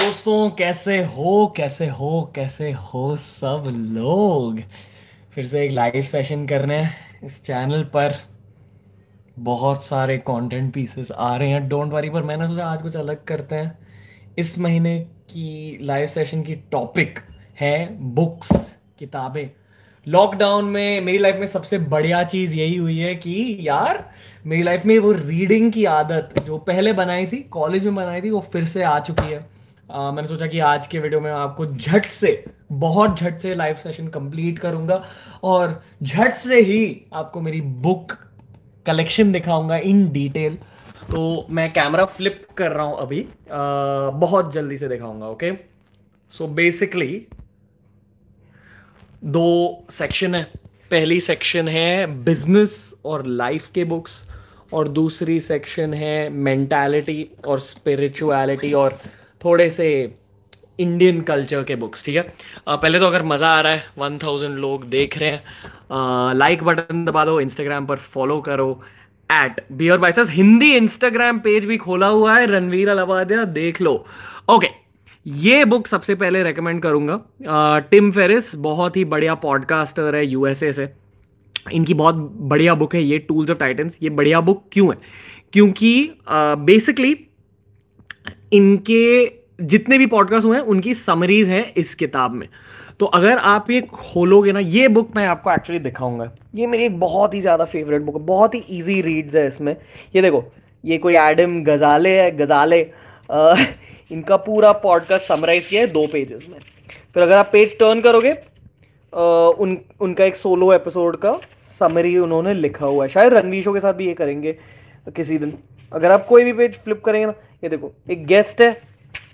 दोस्तों कैसे हो कैसे हो कैसे हो सब लोग फिर से एक लाइव सेशन कर रहे हैं इस चैनल पर बहुत सारे कंटेंट पीसेस आ रहे हैं डोंट वरी पर मैंने सोचा आज कुछ अलग करते हैं इस महीने की लाइव सेशन की टॉपिक है बुक्स किताबें लॉकडाउन में मेरी लाइफ में सबसे बढ़िया चीज़ यही हुई है कि यार मेरी लाइफ में वो रीडिंग की आदत जो पहले बनाई थी कॉलेज में बनाई थी वो फिर से आ चुकी है आ, मैंने सोचा कि आज के वीडियो में आपको झट से बहुत झट से लाइव सेशन कंप्लीट करूंगा और झट से ही आपको मेरी बुक कलेक्शन दिखाऊंगा इन डिटेल तो मैं कैमरा फ्लिप कर रहा हूं अभी आ, बहुत जल्दी से दिखाऊंगा ओके सो बेसिकली दो सेक्शन है पहली सेक्शन है बिजनेस और लाइफ के बुक्स और दूसरी सेक्शन है मेंटालिटी और स्पिरिचुअलिटी और थोड़े से इंडियन कल्चर के बुक्स ठीक है uh, पहले तो अगर मज़ा आ रहा है वन थाउजेंड लोग देख रहे हैं लाइक बटन दबा दो इंस्टाग्राम पर फॉलो करो एट बियर बाइस हिंदी इंस्टाग्राम पेज भी खोला हुआ है रणवीर अलवादिया देख लो ओके okay, ये बुक सबसे पहले रेकमेंड करूँगा टिम फेरिस बहुत ही बढ़िया पॉडकास्टर है यूएसए से इनकी बहुत बढ़िया बुक है ये टूल्स ऑफ टाइटन्स ये बढ़िया बुक क्यों है क्योंकि बेसिकली uh, इनके जितने भी पॉडकास्ट हुए हैं उनकी समरीज हैं इस किताब में तो अगर आप ये खोलोगे ना ये बुक मैं आपको एक्चुअली दिखाऊंगा ये मेरी एक बहुत ही ज़्यादा फेवरेट बुक है बहुत ही इजी रीड्स है इसमें ये देखो ये कोई एडम गज़ाले है गज़ाले आ, इनका पूरा पॉडकास्ट समराइज़ किया है दो पेजेस में फिर अगर आप पेज टर्न करोगे आ, उन उनका एक सोलो एपिसोड का समरी उन्होंने लिखा हुआ है शायद रणवीशो के साथ भी ये करेंगे किसी दिन अगर आप कोई भी पेज फ्लिप करेंगे ना ये देखो एक गेस्ट है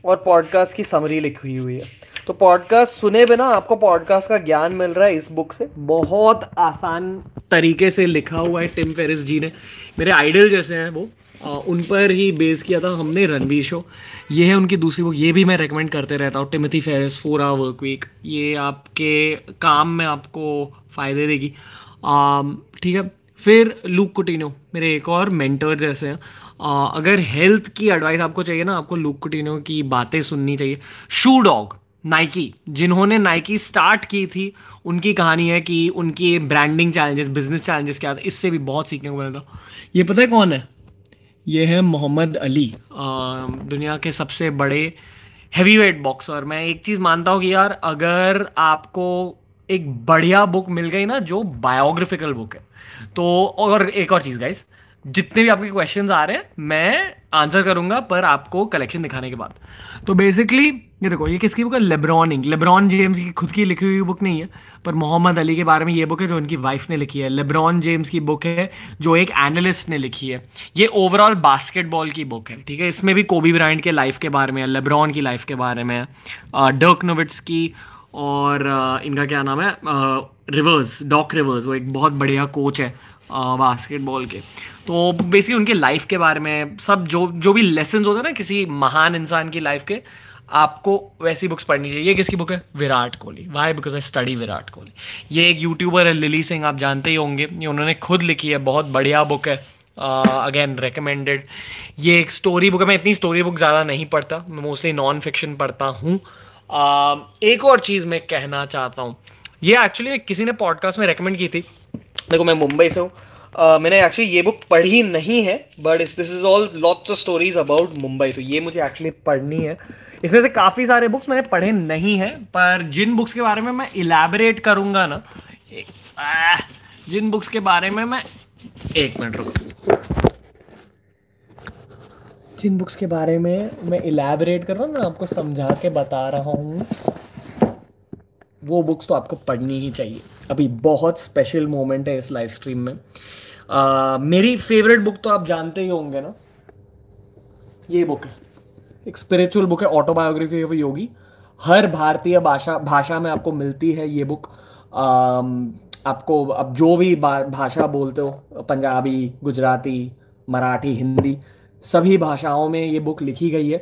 और पॉडकास्ट की समरी लिखी हुई है तो पॉडकास्ट सुने बिना आपको पॉडकास्ट का ज्ञान मिल रहा है इस बुक से बहुत आसान तरीके से लिखा हुआ है टिम फेरिस जी ने मेरे आइडल जैसे हैं वो आ, उन पर ही बेस किया था हमने रणवीर शो ये है उनकी दूसरी बुक ये भी मैं रेकमेंड करते रहता हूँ Timothy Ferriss four hour work week ये आपके काम में आपको फ़ायदे देगी ठीक है फिर लूक कुटिनो मेरे एक और मेंटर जैसे हैं आ, अगर हेल्थ की एडवाइस आपको चाहिए ना आपको लुक कुटीनो की बातें सुननी चाहिए शू डॉग नाइकी जिन्होंने नाइकी स्टार्ट की थी उनकी कहानी है कि उनकी ब्रांडिंग चैलेंजेस बिजनेस चैलेंजेस क्या थे इससे भी बहुत सीखने को मिला था ये पता है कौन है ये है मोहम्मद अली आ, दुनिया के सबसे बड़े हैवी वेट बॉक्सर मैं एक चीज़ मानता हूँ कि यार अगर आपको एक बढ़िया बुक मिल गई ना जो बायोग्राफिकल बुक है तो और एक और चीज़ गाइज़ जितने भी आपके क्वेश्चन आ रहे हैं मैं आंसर करूंगा पर आपको कलेक्शन दिखाने के बाद तो बेसिकली ये देखो ये किसकी बुक है लेब्रॉनिंग लेब्रॉन जेम्स की खुद की लिखी हुई बुक नहीं है पर मोहम्मद अली के बारे में ये बुक है जो उनकी वाइफ ने लिखी है लेब्रॉन जेम्स की बुक है जो एक एनालिस्ट ने लिखी है ये ओवरऑल बास्केटबॉल की बुक है ठीक है इसमें भी कोबी ब्रांड के लाइफ के बारे में है लेब्रॉन की लाइफ के बारे में डर्क नोविट्स की और इनका क्या नाम है रिवर्स डॉक रिवर्स वो एक बहुत बढ़िया कोच है बास्केटबॉल के तो बेसिकली उनके लाइफ के बारे में सब जो जो भी लेसन होते हैं ना किसी महान इंसान की लाइफ के आपको वैसी बुक्स पढ़नी चाहिए ये किसकी बुक है Virat Kohli why because I study Virat Kohli ये एक यूट्यूबर है लिली सिंह आप जानते ही होंगे ये उन्होंने खुद लिखी है बहुत बढ़िया बुक है अगेन uh, रिकमेंडेड ये एक स्टोरी बुक है मैं इतनी स्टोरी बुक ज़्यादा नहीं पढ़ता मैं मोस्टली नॉन फिक्शन पढ़ता हूँ uh, एक और चीज़ मैं कहना चाहता हूँ ये एक्चुअली किसी ने पॉडकास्ट में रिकमेंड की थी देखो मैं मुंबई से हूँ uh, मैंने एक्चुअली ये बुक पढ़ी नहीं है but this is all lots of stories about Mumbai तो ये मुझे एक्चुअली पढ़नी है इसमें से काफ़ी सारे बुक्स मैंने पढ़े नहीं हैं पर जिन बुक्स के बारे में मैं इलेबरेट करूँगा ना जिन बुक्स के बारे में मैं एक मिनट रुको जिन बुक्स के बारे में मैं इलेबरेट कर रहा हूँ ना आपको समझा के बता रहा हूँ वो बुक्स तो आपको पढ़नी ही चाहिए अभी बहुत स्पेशल मोमेंट है इस लाइव स्ट्रीम में आ, मेरी फेवरेट बुक तो आप जानते ही होंगे ना ये बुक है एक स्पिरिचुअल बुक है ऑटोबायोग्राफी ऑफ योगी हर भारतीय भाषा भाषा में आपको मिलती है ये बुक आ, आपको अब जो भी भाषा बोलते हो पंजाबी गुजराती मराठी हिंदी सभी भाषाओं में ये बुक लिखी गई है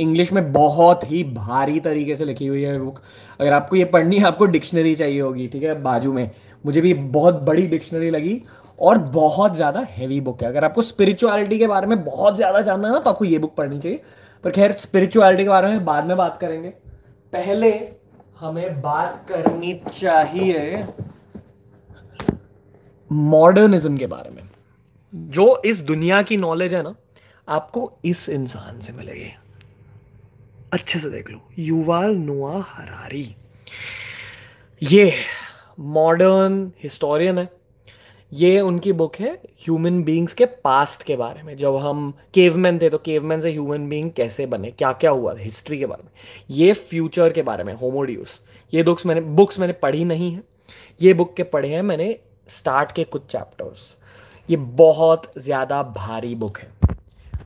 इंग्लिश में बहुत ही भारी तरीके से लिखी हुई है बुक अगर आपको ये पढ़नी है आपको डिक्शनरी चाहिए होगी ठीक है बाजू में मुझे भी बहुत बड़ी डिक्शनरी लगी और बहुत ज़्यादा हैवी बुक है अगर आपको स्पिरिचुअलिटी के बारे में बहुत ज़्यादा जानना है ना तो आपको ये बुक पढ़नी चाहिए पर खैर स्पिरिचुअलिटी के बारे में बाद में बात करेंगे पहले हमें बात करनी चाहिए मॉडर्निज्म के बारे में जो इस दुनिया की नॉलेज है ना आपको इस इंसान से मिलेगी अच्छे से देख लो युवाल नोआ हरारी ये मॉडर्न हिस्टोरियन है ये उनकी बुक है ह्यूमन बींग्स के पास्ट के बारे में जब हम केवमैन थे तो केवमैन से ह्यूमन बींग कैसे बने क्या क्या हुआ हिस्ट्री के बारे में ये फ्यूचर के बारे में होमोड्यूस ये बुक्स मैंने बुक्स मैंने पढ़ी नहीं है ये बुक के पढ़े हैं मैंने स्टार्ट के कुछ चैप्टर्स ये बहुत ज़्यादा भारी बुक है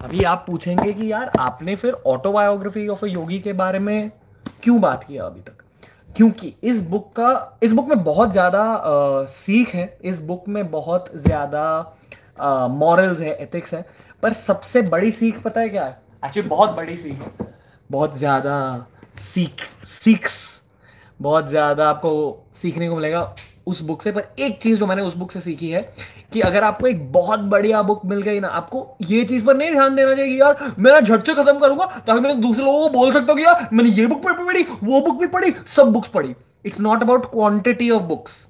अभी आप पूछेंगे कि यार आपने फिर ऑटोबायोग्राफी ऑफ योगी के बारे में क्यों बात किया अभी तक क्योंकि इस बुक का इस बुक में बहुत ज़्यादा सीख है इस बुक में बहुत ज़्यादा मॉरल्स है एथिक्स है पर सबसे बड़ी सीख पता है क्या है एक्चुअली बहुत बड़ी सीख है बहुत ज़्यादा सीख सीख्स बहुत ज़्यादा आपको सीखने को मिलेगा उस बुक से पर एक चीज़ जो मैंने उस बुक से सीखी है कि अगर आपको एक बहुत बढ़िया बुक मिल गई ना आपको ये चीज पर नहीं ध्यान देना चाहिए यार मेरा झट से खत्म करूंगा ताकि मैं दूसरे लोगों को बोल सकता हूँ यार मैंने ये बुक पढ़ी वो बुक भी पढ़ी सब बुक्स पढ़ी it's not about quantity of books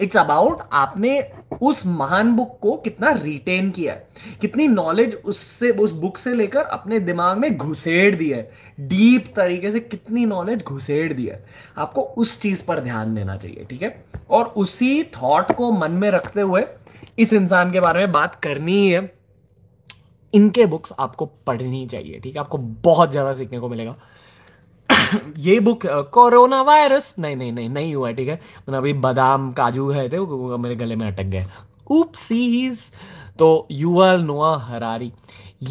it's about आपने उस महान बुक को कितना रिटेन किया है कितनी नॉलेज उससे उस बुक से लेकर अपने दिमाग में घुसेड़ दिया है डीप तरीके से कितनी नॉलेज घुसेड़ दिया है आपको उस चीज पर ध्यान देना चाहिए ठीक है और उसी थॉट को मन में रखते हुए इस इंसान के बारे में बात करनी ही है इनके बुक्स आपको पढ़नी चाहिए ठीक है आपको बहुत ज़्यादा सीखने को मिलेगा ये बुक कोरोना वायरस नहीं नहीं नहीं नहीं हुआ ठीक है मतलब अभी बादाम काजू है थे वो मेरे गले में अटक गए ऊपसीज तो यूअल नोआ हरारी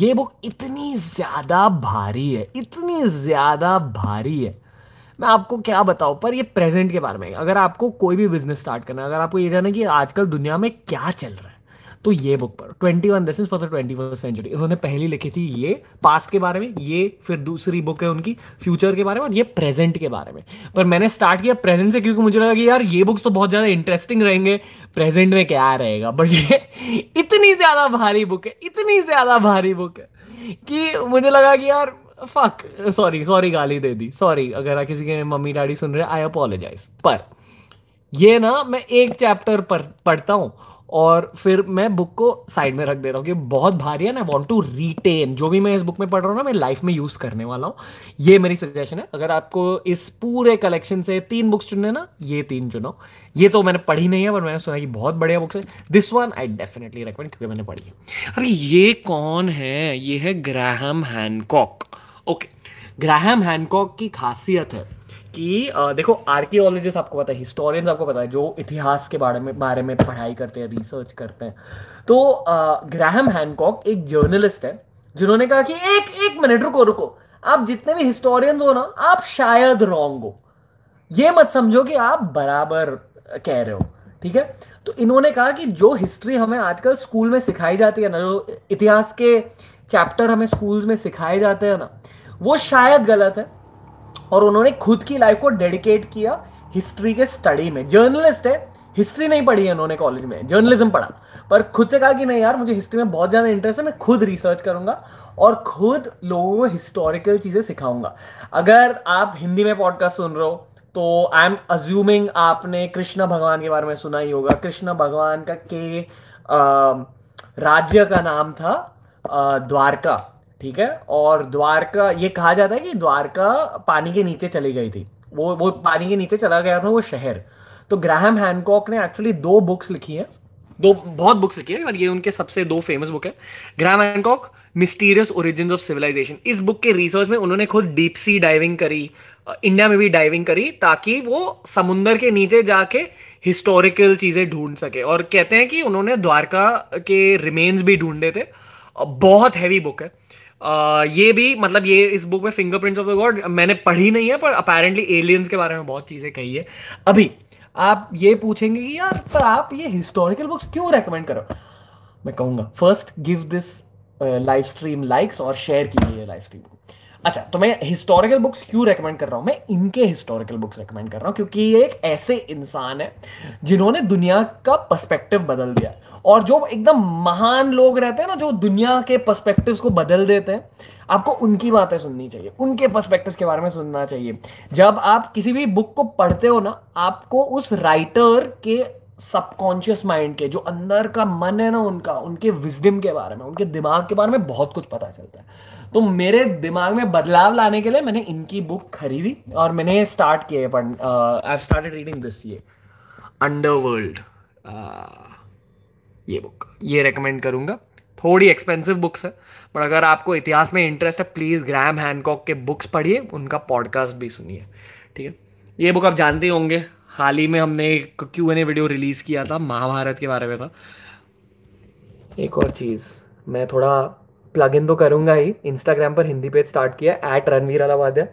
ये बुक इतनी ज़्यादा भारी है इतनी ज़्यादा भारी है मैं आपको क्या बताऊँ पर ये प्रेजेंट के बारे में अगर आपको कोई भी बिजनेस स्टार्ट करना है अगर आपको ये जाना है कि आजकल दुनिया में क्या चल रहा है तो ये बुक पर twenty one lesson for the twenty first century इन्होंने पहली लिखी थी ये पास्ट के बारे में ये फिर दूसरी बुक है उनकी फ्यूचर के बारे में और ये प्रेजेंट के बारे में पर मैंने स्टार्ट किया प्रेजेंट से क्योंकि मुझे लगा कि यार ये बुक्स तो बहुत ज़्यादा इंटरेस्टिंग रहेंगे प्रेजेंट में क्या रहेगा बट ये इतनी ज़्यादा भारी बुक है इतनी ज़्यादा भारी बुक है कि मुझे लगा कि यार फक सॉरी सॉरी गाली दे दी सॉरी अगर किसी के मम्मी डैडी सुन रहे आई अपोलोजाइज पर ये ना मैं एक चैप्टर पर पढ़ता हूँ और फिर मैं बुक को साइड में रख देता हूँ कि बहुत भारी है ना वॉन्ट टू रिटेन जो भी मैं इस बुक में पढ़ रहा हूँ ना मैं लाइफ में यूज़ करने वाला हूँ ये मेरी सजेशन है अगर आपको इस पूरे कलेक्शन से तीन बुक्स चुनने ना ये तीन चुनो ये तो मैंने पढ़ी नहीं है पर मैंने सुना कि बहुत बढ़िया बुक्स है this one I definitely recommend क्योंकि मैंने पढ़ी है अरे ये कौन है ये है Graham Hancock okay Graham Hancock की खासियत है कि आ, देखो आर्कियोलॉजिस्ट आपको पता है हिस्टोरियंस आपको पता है जो इतिहास के बारे में बारे में पढ़ाई करते हैं रिसर्च करते हैं तो ग्राहम हैनकॉक एक जर्नलिस्ट है जिन्होंने कहा कि एक एक मिनट रुको रुको आप जितने भी हिस्टोरियंस हो ना आप शायद रॉन्ग हो ये मत समझो कि आप बराबर कह रहे हो ठीक है तो इन्होंने कहा कि जो हिस्ट्री हमें आजकल स्कूल में सिखाई जाती है ना जो इतिहास के चैप्टर हमें स्कूल्स में सिखाए जाते हैं ना वो शायद गलत है और उन्होंने खुद की लाइफ को डेडिकेट किया हिस्ट्री के स्टडी में जर्नलिस्ट है हिस्ट्री नहीं पढ़ी है उन्होंने कॉलेज में जर्नलिज्म पढ़ा पर खुद से कहा कि नहीं यार मुझे हिस्ट्री में बहुत ज़्यादा इंटरेस्ट है मैं खुद रिसर्च करूंगा और खुद लोगों को हिस्टोरिकल चीज़ें सिखाऊंगा अगर आप हिंदी में पॉडकास्ट सुन रहे हो तो आई एम अज्यूमिंग आपने कृष्ण भगवान के बारे में सुना ही होगा कृष्ण भगवान का के आ, राज्य का नाम था द्वारका ठीक है और द्वारका ये कहा जाता है कि द्वारका पानी के नीचे चली गई थी वो वो पानी के नीचे चला गया था वो शहर तो ग्राहम हैनकॉक ने एक्चुअली दो बुक्स लिखी है दो बहुत बुक्स लिखी है और ये उनके सबसे दो फेमस बुक है Graham Hancock mysterious origin of civilisation इस बुक के रिसर्च में उन्होंने खुद डीप सी डाइविंग करी इंडिया में भी डाइविंग करी ताकि वो समुंदर के नीचे जाके हिस्टोरिकल चीज़ें ढूंढ सके और कहते हैं कि उन्होंने द्वारका के रिमेन्स भी ढूंढे थे बहुत हैवी बुक है ये भी मतलब ये इस बुक में फिंगरप्रिंट्स ऑफ द गॉड मैंने पढ़ी नहीं है पर अपेरेंटली एलियंस के बारे में बहुत चीज़ें कही है अभी आप ये पूछेंगे कि यार पर आप ये हिस्टोरिकल बुक्स क्यों रेकमेंड करो मैं कहूँगा first give this live stream likes और शेयर कीजिए लाइव स्ट्रीम को अच्छा तो मैं हिस्टोरिकल बुक्स क्यों रेकमेंड कर रहा हूँ मैं इनके हिस्टोरिकल बुक्स रेकमेंड कर रहा हूँ क्योंकि ये एक ऐसे इंसान है जिन्होंने दुनिया का पर्सपेक्टिव बदल दिया और जो एकदम महान लोग रहते हैं ना जो दुनिया के पर्सपेक्टिव्स को बदल देते हैं आपको उनकी बातें सुननी चाहिए उनके पर्सपेक्टिव के बारे में सुनना चाहिए जब आप किसी भी बुक को पढ़ते हो ना आपको उस राइटर के सबकॉन्शियस माइंड के जो अंदर का मन है ना उनका उनके विजडम के बारे में उनके दिमाग के बारे में बहुत कुछ पता चलता है तो मेरे दिमाग में बदलाव लाने के लिए मैंने इनकी बुक खरीदी और मैंने स्टार्ट किए आई स्टार्टेड रीडिंग दिस ये अंडरवर्ल्ड ये बुक ये रेकमेंड करूंगा थोड़ी एक्सपेंसिव बुक्स है पर अगर आपको इतिहास में इंटरेस्ट है प्लीज़ ग्रैम हैंकॉक के बुक्स पढ़िए उनका पॉडकास्ट भी सुनिए ठीक है ये बुक आप जानते होंगे हाल ही में हमने एक Q N A video release किया था महाभारत के बारे में था एक और चीज़ मैं थोड़ा प्लग इन तो करूंगा ही इंस्टाग्राम पर हिंदी पेज स्टार्ट किया at Ranveer Allahbadia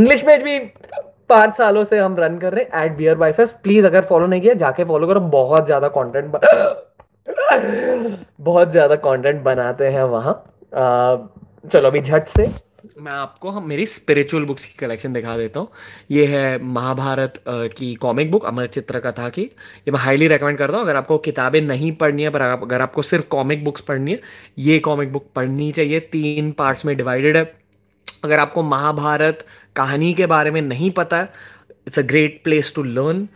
English page भी पांच सालों से हम रन कर रहे हैं एट बियर बाइसेस प्लीज अगर फॉलो नहीं किया जाके फॉलो करो बहुत ज्यादा कॉन्टेंट बहुत ज्यादा कॉन्टेंट बनाते हैं वहां चलो अभी झट से मैं आपको हम हाँ, मेरी स्पिरिचुअल बुक्स की कलेक्शन दिखा देता हूँ ये है महाभारत की कॉमिक बुक अमर चित्र कथा की ये मैं हाईली रेकमेंड करता हूँ अगर आपको किताबें नहीं पढ़नी है पर अगर आपको सिर्फ कॉमिक बुक्स पढ़नी है ये कॉमिक बुक पढ़नी चाहिए तीन पार्ट्स में डिवाइडेड है अगर आपको महाभारत कहानी के बारे में नहीं पता it's a great place to learn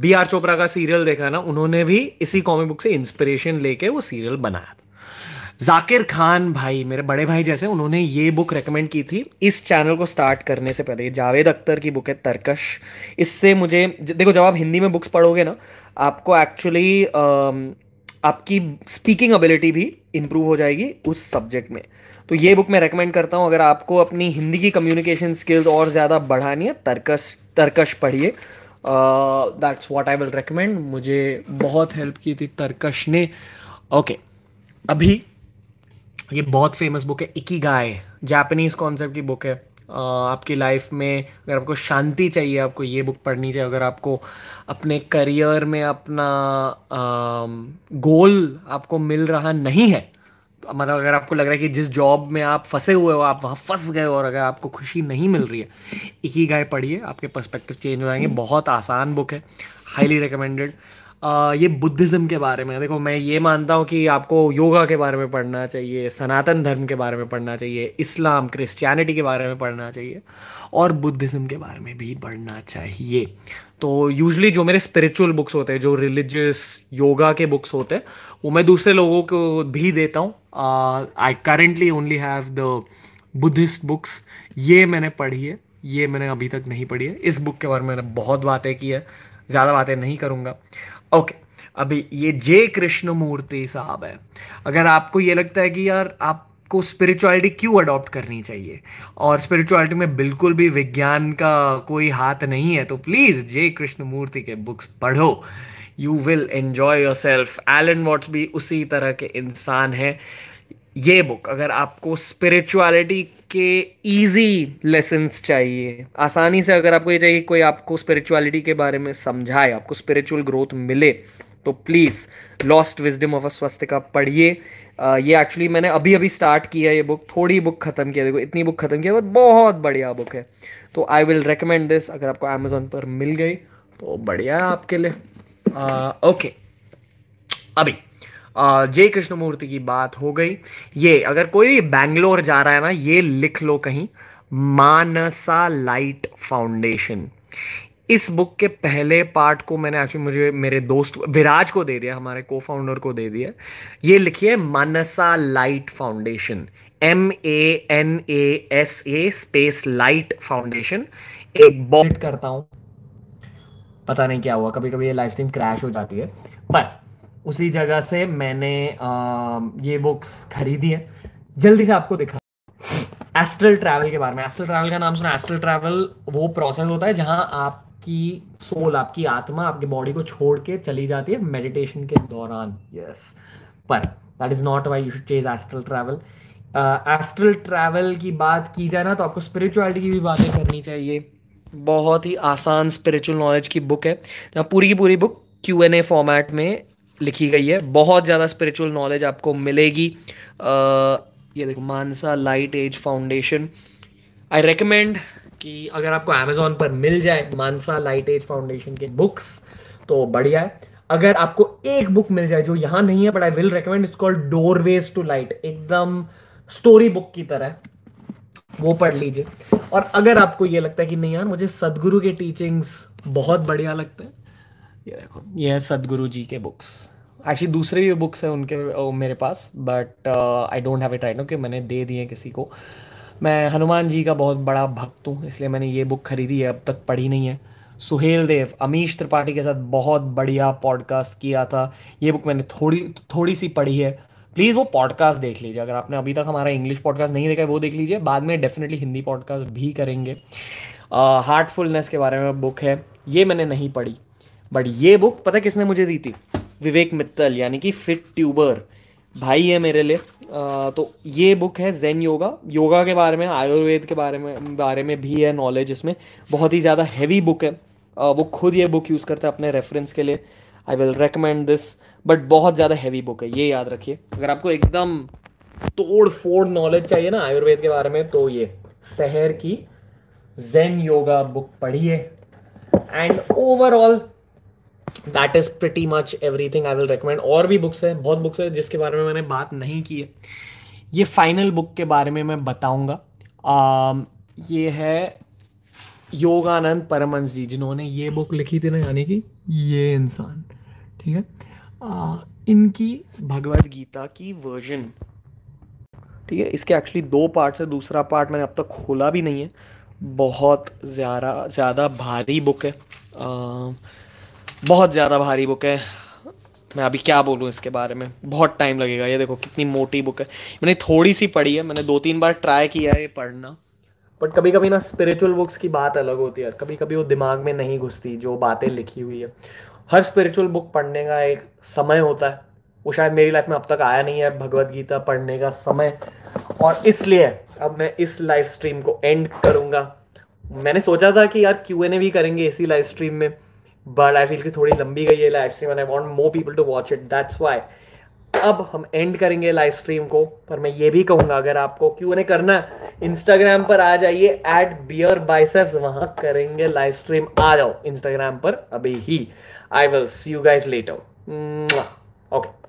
B R Chopra का सीरियल देखा ना उन्होंने भी इसी कॉमिक बुक से इंस्पिरेशन लेके वो सीरियल बनाया था जाकिर खान भाई मेरे बड़े भाई जैसे उन्होंने ये बुक रेकमेंड की थी इस चैनल को स्टार्ट करने से पहले जावेद अख्तर की बुक है तर्कश इससे मुझे देखो जब आप हिंदी में बुक्स पढ़ोगे ना आपको एक्चुअली आपकी स्पीकिंग एबिलिटी भी इम्प्रूव हो जाएगी उस सब्जेक्ट में तो ये बुक मैं रेकमेंड करता हूँ अगर आपको अपनी हिंदी की कम्युनिकेशन स्किल्स और ज़्यादा बढ़ानी है तर्कश तर्कश पढ़िए that's what I will recommend मुझे बहुत हेल्प की थी तर्कश ने ओके okay, अभी ये बहुत फेमस बुक है इकी गाय जापनीज़ कॉन्सेप्ट की बुक है आपकी लाइफ में अगर आपको शांति चाहिए आपको ये बुक पढ़नी चाहिए अगर आपको अपने करियर में अपना गोल आपको मिल रहा नहीं है तो मतलब अगर आपको लग रहा है कि जिस जॉब में आप फंसे हुए हो आप वहाँ फंस गए हो और अगर आपको खुशी नहीं मिल रही है इकी गाय पढ़िए आपके पर्सपेक्टिव चेंज हो जाएंगे बहुत आसान बुक है हाईली रिकमेंडेड आ, ये बुद्धिज़्म के बारे में देखो मैं ये मानता हूँ कि आपको योगा के बारे में पढ़ना चाहिए सनातन धर्म के बारे में पढ़ना चाहिए इस्लाम क्रिश्चियनिटी के बारे में पढ़ना चाहिए और बुद्धिज़्म के बारे में भी पढ़ना चाहिए तो यूजली जो मेरे स्पिरिचुअल बुक्स होते हैं जो रिलीजियस योगा के बुक्स होते हैं वो मैं दूसरे लोगों को भी देता हूँ I currently only have the Buddhist books ये मैंने पढ़ी है ये मैंने अभी तक नहीं पढ़ी है इस बुक के बारे में मैंने बहुत बातें की है ज़्यादा बातें नहीं करूँगा ओके अभी ये जय कृष्ण मूर्ति साहब है अगर आपको ये लगता है कि यार आप को स्पिरिचुअलिटी क्यों अडॉप्ट करनी चाहिए और स्पिरिचुअलिटी में बिल्कुल भी विज्ञान का कोई हाथ नहीं है तो प्लीज़ जय कृष्ण मूर्ति के बुक्स पढ़ो you will enjoy yourself Alan Watts भी उसी तरह के इंसान हैं ये बुक अगर आपको स्पिरिचुअलिटी के इजी लेसन चाहिए आसानी से अगर आपको ये चाहिए कोई आपको स्पिरिचुअलिटी के बारे में समझाए आपको स्पिरिचुअल ग्रोथ मिले तो please lost wisdom of a का पढ़िए ये एक्चुअली मैंने अभी अभी स्टार्ट किया है ये बुक थोड़ी बुक ख़त्म किया देखो इतनी बुक ख़त्म किया बट बहुत बढ़िया बुक है तो आई विल रिकमेंड दिस अगर आपको अमेजोन पर मिल गई तो बढ़िया है आपके लिए ओके uh, okay. अभी जय कृष्णमूर्ति की बात हो गई ये अगर कोई भी बैंगलोर जा रहा है ना ये लिख लो कहीं मानसा लाइट फाउंडेशन इस बुक के पहले पार्ट को मैंने एक्चुअली मुझे मेरे दोस्त विराज को दे दिया हमारे को फाउंडर को दे दिया ये लिखिए Manasa light foundation M A N A S A space light foundation एक बॉन्ड करता हूं पता नहीं क्या हुआ कभी कभी ये लाइव स्ट्रीम क्रैश हो जाती है पर उसी जगह से मैंने आ, ये बुक्स खरीदी है जल्दी से आपको दिखा एस्ट्रल ट्रैवल के बारे में एस्ट्रल ट्रैवल का नाम सुना एस्ट्रल ट्रैवल वो प्रोसेस होता है जहाँ आपकी सोल आपकी आत्मा आपकी बॉडी को छोड़ के चली जाती है मेडिटेशन के दौरान यस पर that is not why you should chase astral travel astral travel की बात की जाए ना तो आपको स्पिरिचुअलिटी की भी बातें करनी चाहिए बहुत ही आसान स्पिरिचुअल नॉलेज की बुक है पूरी की पूरी book Q N A format में लिखी गई है बहुत ज़्यादा स्पिरिचुअल नॉलेज आपको मिलेगी आ, ये देखो Manasa light age foundation I recommend कि अगर आपको अमेजोन पर मिल जाए मानसा लाइट एज फाउंडेशन के बुक्स तो बढ़िया है अगर आपको एक बुक मिल जाए जो यहाँ नहीं है but I will recommend it's called doorways to light एकदम स्टोरी बुक की तरह वो पढ़ लीजिए और अगर आपको ये लगता है कि नहीं यार मुझे सदगुरु के टीचिंग्स बहुत बढ़िया लगते हैं ये देखो ये है सदगुरु जी के बुक्स एक्चुअली दूसरे भी बुक्स हैं उनके मेरे पास but I don't have it right no कि मैंने दे दिए किसी को मैं हनुमान जी का बहुत बड़ा भक्त हूँ इसलिए मैंने ये बुक खरीदी है अब तक पढ़ी नहीं है सुहेल देव अमीश त्रिपाठी के साथ बहुत बढ़िया पॉडकास्ट किया था ये बुक मैंने थोड़ी थोड़ी सी पढ़ी है प्लीज़ वो पॉडकास्ट देख लीजिए अगर आपने अभी तक हमारा इंग्लिश पॉडकास्ट नहीं देखा है वो देख लीजिए बाद में डेफिनेटली हिंदी पॉडकास्ट भी करेंगे हार्टफुलनेस uh, के बारे में बुक है ये मैंने नहीं पढ़ी बट ये बुक पता किसने मुझे दी थी विवेक मित्तल यानी कि फिट ट्यूबर भाई है मेरे लिए तो ये बुक है जैन योगा योगा के बारे में आयुर्वेद के बारे में बारे में भी है नॉलेज इसमें बहुत ही ज़्यादा हैवी बुक है वो खुद ये बुक यूज़ करते हैं अपने रेफरेंस के लिए I will recommend this but बहुत ज़्यादा हैवी बुक है ये याद रखिए अगर आपको एकदम तोड़ फोड़ नॉलेज चाहिए ना आयुर्वेद के बारे में तो ये शहर की जैन योगा बुक पढ़िए and overall that is pretty much everything I will recommend और भी बुक्स हैं बहुत बुक्स हैं जिसके बारे में मैंने बात नहीं की है ये फाइनल बुक के बारे में मैं बताऊँगा um, ये है योगानंद परमंस जी जिन्होंने ये बुक लिखी थी ना यानी कि ये इंसान ठीक है आ, uh, इनकी भगवत गीता की वर्जन ठीक है इसके एक्चुअली दो पार्ट्स है दूसरा पार्ट मैंने अब तक खोला भी नहीं है बहुत ज़्यादा ज़्यादा भारी बुक है आ, um, बहुत ज़्यादा भारी बुक है मैं अभी क्या बोलूँ इसके बारे में बहुत टाइम लगेगा ये देखो कितनी मोटी बुक है मैंने थोड़ी सी पढ़ी है मैंने दो तीन बार ट्राई किया है ये पढ़ना बट कभी कभी ना स्पिरिचुअल बुक्स की बात अलग होती है कभी कभी वो दिमाग में नहीं घुसती जो बातें लिखी हुई है हर स्पिरिचुअल बुक पढ़ने का एक समय होता है वो शायद मेरी लाइफ में अब तक आया नहीं है भगवत गीता पढ़ने का समय और इसलिए अब मैं इस लाइव स्ट्रीम को एंड करूंगा मैंने सोचा था कि यार क्यू एन ए भी करेंगे इसी लाइव स्ट्रीम में बट आई फील कि थोड़ी लंबी गई है live stream and I want more people to watch it that's why अब हम एंड करेंगे लाइव स्ट्रीम को पर मैं ये भी कहूंगा अगर आपको क्यों नहीं करना है इंस्टाग्राम पर आ जाइए एट बियर बाइसेप्स वहां करेंगे लाइव स्ट्रीम आ जाओ इंस्टाग्राम पर अभी ही I will see you guys later okay